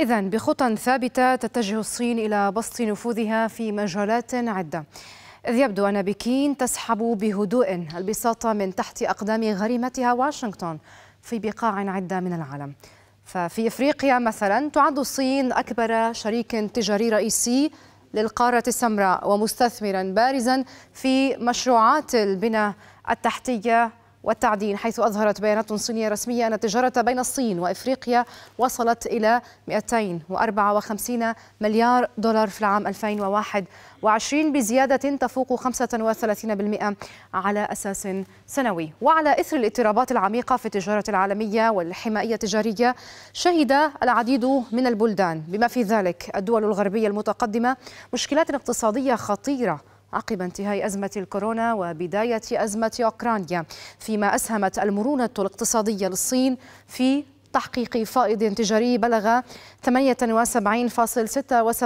إذا بخطى ثابتة تتجه الصين إلى بسط نفوذها في مجالات عدة إذ يبدو أن بكين تسحب بهدوء البساطة من تحت أقدام غريمتها واشنطن في بقاع عدة من العالم ففي إفريقيا مثلا تعد الصين أكبر شريك تجاري رئيسي للقارة السمراء ومستثمرا بارزا في مشروعات البنى التحتية والتعدين حيث أظهرت بيانات صينية رسمية أن التجارة بين الصين وإفريقيا وصلت إلى 254 مليار دولار في العام 2021 بزيادة تفوق 35% على أساس سنوي وعلى إثر الاضطرابات العميقة في التجارة العالمية والحماية التجارية شهد العديد من البلدان بما في ذلك الدول الغربية المتقدمة مشكلات اقتصادية خطيرة عقب انتهاء أزمة الكورونا وبداية أزمة أوكرانيا فيما أسهمت المرونة الاقتصادية للصين في تحقيق فائض تجاري بلغ 78.76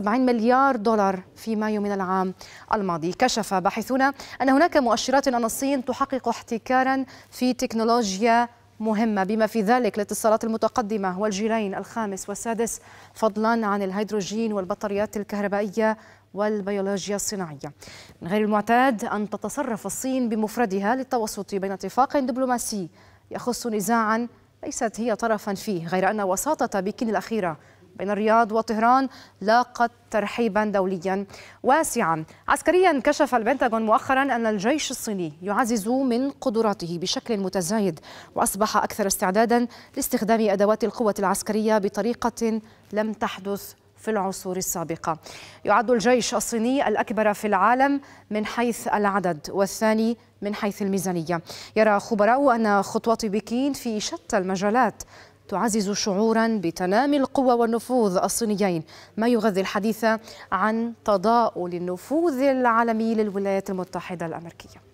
مليار دولار في مايو من العام الماضي كشف باحثون أن هناك مؤشرات أن الصين تحقق احتكارا في تكنولوجيا مهمة بما في ذلك الاتصالات المتقدمة والجيلين الخامس والسادس فضلا عن الهيدروجين والبطاريات الكهربائية والبيولوجيا الصناعية من غير المعتاد أن تتصرف الصين بمفردها للتوسط بين اتفاق دبلوماسي يخص نزاعا ليست هي طرفا فيه غير أن وساطة بكين الأخيرة بين الرياض وطهران لاقت ترحيبا دوليا واسعا عسكريا كشف البنتاغون مؤخرا أن الجيش الصيني يعزز من قدراته بشكل متزايد وأصبح أكثر استعدادا لاستخدام أدوات القوة العسكرية بطريقة لم تحدث في العصور السابقة يعد الجيش الصيني الأكبر في العالم من حيث العدد والثاني من حيث الميزانية يرى خبراء أن خطوات بكين في شتى المجالات تعزز شعورا بتنامي القوة والنفوذ الصينيين ما يغذي الحديث عن تضاؤل النفوذ العالمي للولايات المتحدة الأمريكية